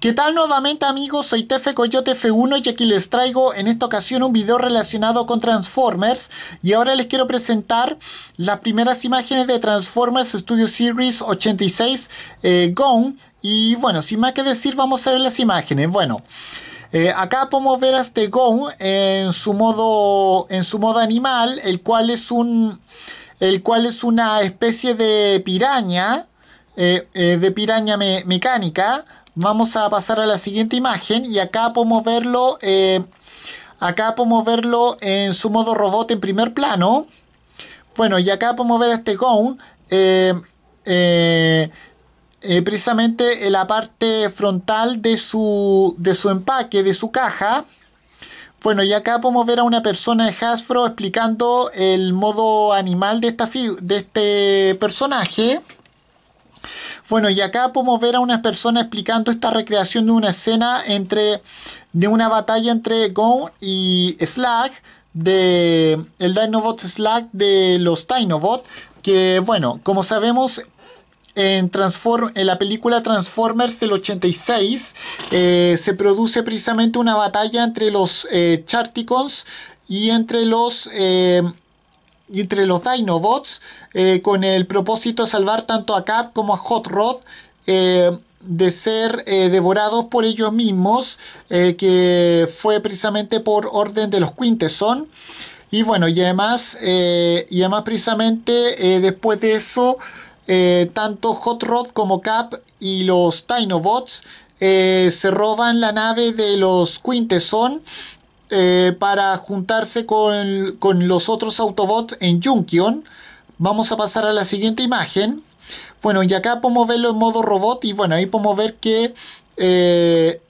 ¿Qué tal nuevamente amigos? Soy Tefe Coyote F1 y aquí les traigo en esta ocasión un video relacionado con Transformers y ahora les quiero presentar las primeras imágenes de Transformers Studio Series 86 eh, y bueno, sin más que decir vamos a ver las imágenes. Bueno, eh, acá podemos ver a este Gone en su modo, en su modo animal, el cual es un... El cual es una especie de piraña, eh, eh, de piraña mecánica, Vamos a pasar a la siguiente imagen y acá podemos verlo, eh, acá podemos verlo en su modo robot en primer plano. Bueno, y acá podemos ver a este Gown, eh, eh, precisamente en la parte frontal de su, de su empaque, de su caja. Bueno, y acá podemos ver a una persona de Hasbro explicando el modo animal de, esta de este personaje. Bueno, y acá podemos ver a una persona explicando esta recreación de una escena entre de una batalla entre Gon y Slag de el Dinobot Slag de los Dinobot que bueno, como sabemos en, Transform en la película Transformers del 86 eh, se produce precisamente una batalla entre los eh, Charticons y entre los eh, entre los Dinobots eh, con el propósito de salvar tanto a Cap como a Hot Rod eh, de ser eh, devorados por ellos mismos, que fue precisamente por orden de los Quintesson Y bueno, y además, y además precisamente después de eso, tanto Hot Rod como Cap y los Dinobots se roban la nave de los Quintesson eh, para juntarse con, los otros Autobots en Junkion. Vamos a pasar a la siguiente imagen. Bueno, y acá podemos verlo en modo robot y bueno, ahí podemos ver que, eh,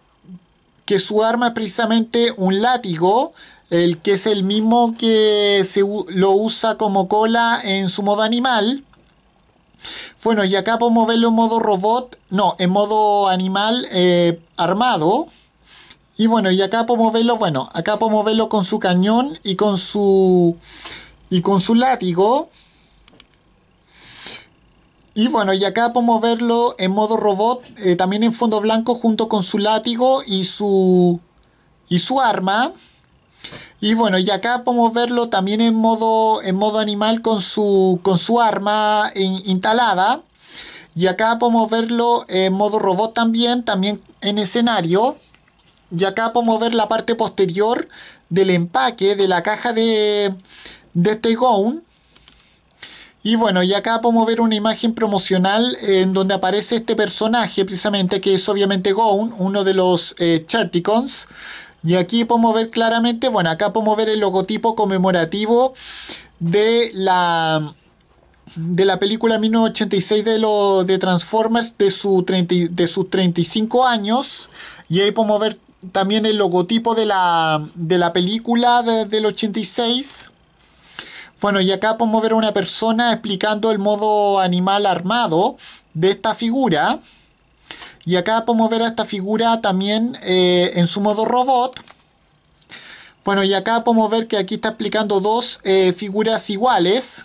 que su arma es precisamente un látigo, el que es el mismo que lo usa como cola en su modo animal. Bueno, y acá podemos verlo en modo robot, no, en modo animal eh, armado. Y bueno, y acá podemos verlo, bueno, acá podemos verlo con su cañón y con su y con su látigo. Y bueno, y acá podemos verlo en modo robot, eh, también en fondo blanco junto con su látigo y su y su arma. Y bueno, y acá podemos verlo también en modo en modo animal con su con su arma instalada. Y acá podemos verlo en modo robot también, también en escenario. Y acá podemos ver la parte posterior del empaque de la caja de, de este gown. Y bueno, y acá podemos ver una imagen promocional en donde aparece este personaje precisamente, que es obviamente Gown, uno de los eh, Charticons. Y aquí podemos ver claramente, bueno, acá podemos ver el logotipo conmemorativo de la, de la película 1986 de, lo, de Transformers de, su 30, de sus 35 años. Y ahí podemos ver también el logotipo de la, película del 86. Bueno, y acá podemos ver a una persona explicando el modo animal armado de esta figura. Y acá podemos ver a esta figura también eh, en su modo robot. Bueno, y acá podemos ver que aquí está explicando dos eh, figuras iguales.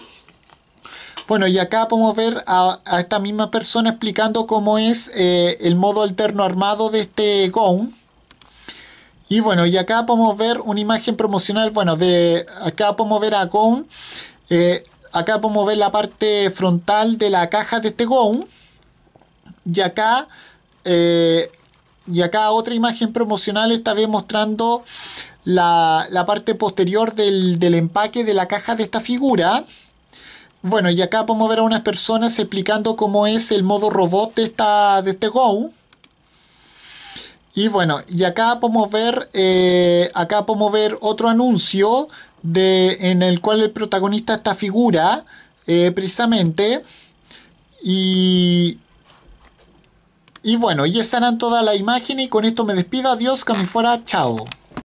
Bueno, y acá podemos ver a, esta misma persona explicando cómo es eh, el modo alterno armado de este GOM. Y bueno, y acá podemos ver una imagen promocional, bueno, de acá podemos ver a Gown. Eh, acá podemos ver la parte frontal de la caja de este Gown. Y acá, eh, y acá otra imagen promocional, está vez mostrando la, parte posterior del, empaque de la caja de esta figura. Bueno, y acá podemos ver a unas personas explicando cómo es el modo robot de, esta, de este Go. Y bueno, y acá podemos ver, eh, acá podemos ver otro anuncio en el cual el protagonista esta figura, eh, precisamente, y, y bueno, y estarán todas las imágenes y con esto me despido, adiós, que chao.